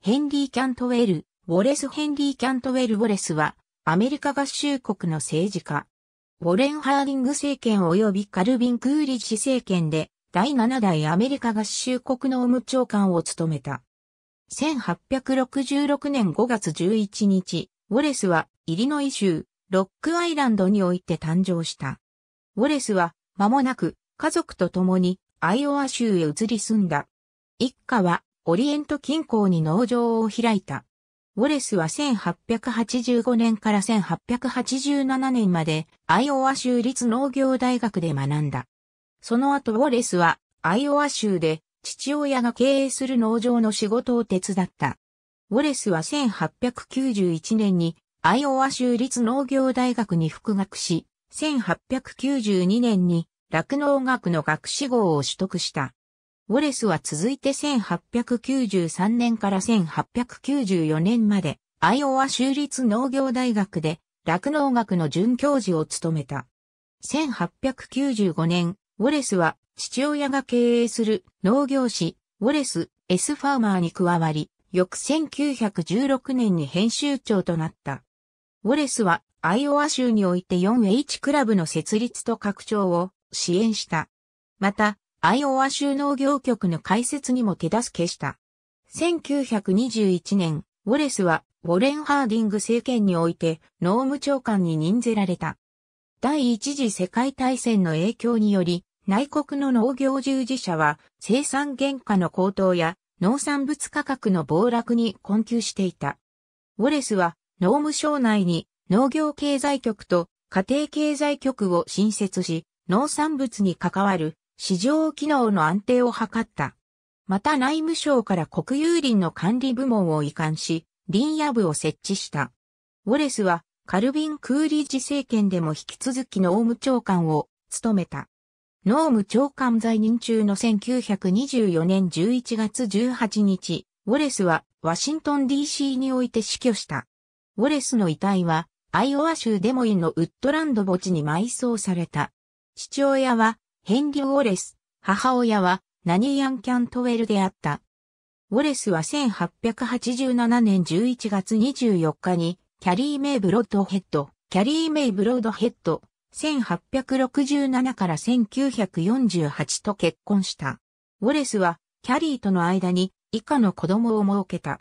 ヘンリー・キャントウェル、ウォレス・ヘンリー・キャントウェル・ウォレスは、アメリカ合衆国の政治家。ウォレン・ハーリング政権及びカルビン・クーリッジ政権で、第7代アメリカ合衆国の務長官を務めた。1866年5月11日、ウォレスは、イリノイ州、ロックアイランドにおいて誕生した。ウォレスは、間もなく、家族と共に、アイオワ州へ移り住んだ。一家は、オリエント近郊に農場を開いた。ウォレスは1885年から1887年までアイオワ州立農業大学で学んだ。その後ウォレスはアイオワ州で父親が経営する農場の仕事を手伝った。ウォレスは1891年にアイオワ州立農業大学に復学し、1892年に落農学の学士号を取得した。ウォレスは続いて1893年から1894年まで、アイオワ州立農業大学で、酪農学の准教授を務めた。1895年、ウォレスは父親が経営する農業士、ウォレス・エス・ファーマーに加わり、翌1916年に編集長となった。ウォレスはアイオワ州において 4H クラブの設立と拡張を支援した。また、アイオワ州農業局の開設にも手助けした。1921年、ウォレスは、ウォレン・ハーディング政権において、農務長官に任ぜられた。第一次世界大戦の影響により、内国の農業従事者は、生産原価の高騰や、農産物価格の暴落に困窮していた。ウォレスは、農務省内に、農業経済局と家庭経済局を新設し、農産物に関わる市場機能の安定を図った。また内務省から国有林の管理部門を移管し、林野部を設置した。ウォレスはカルビン・クーリッジ政権でも引き続き農務長官を務めた。農務長官在任中の1924年11月18日、ウォレスはワシントン DC において死去した。ウォレスの遺体はアイオワ州デモインのウッドランド墓地に埋葬された。父親はヘンリー・ウォレス、母親はナニー・アン・キャントウェルであった。ウォレスは1887年11月24日に、キャリー・メイ・ブロードヘッド、キャリー・メイ・ブロードヘッド、1867から1948と結婚した。ウォレスは、キャリーとの間に以下の子供を設けた。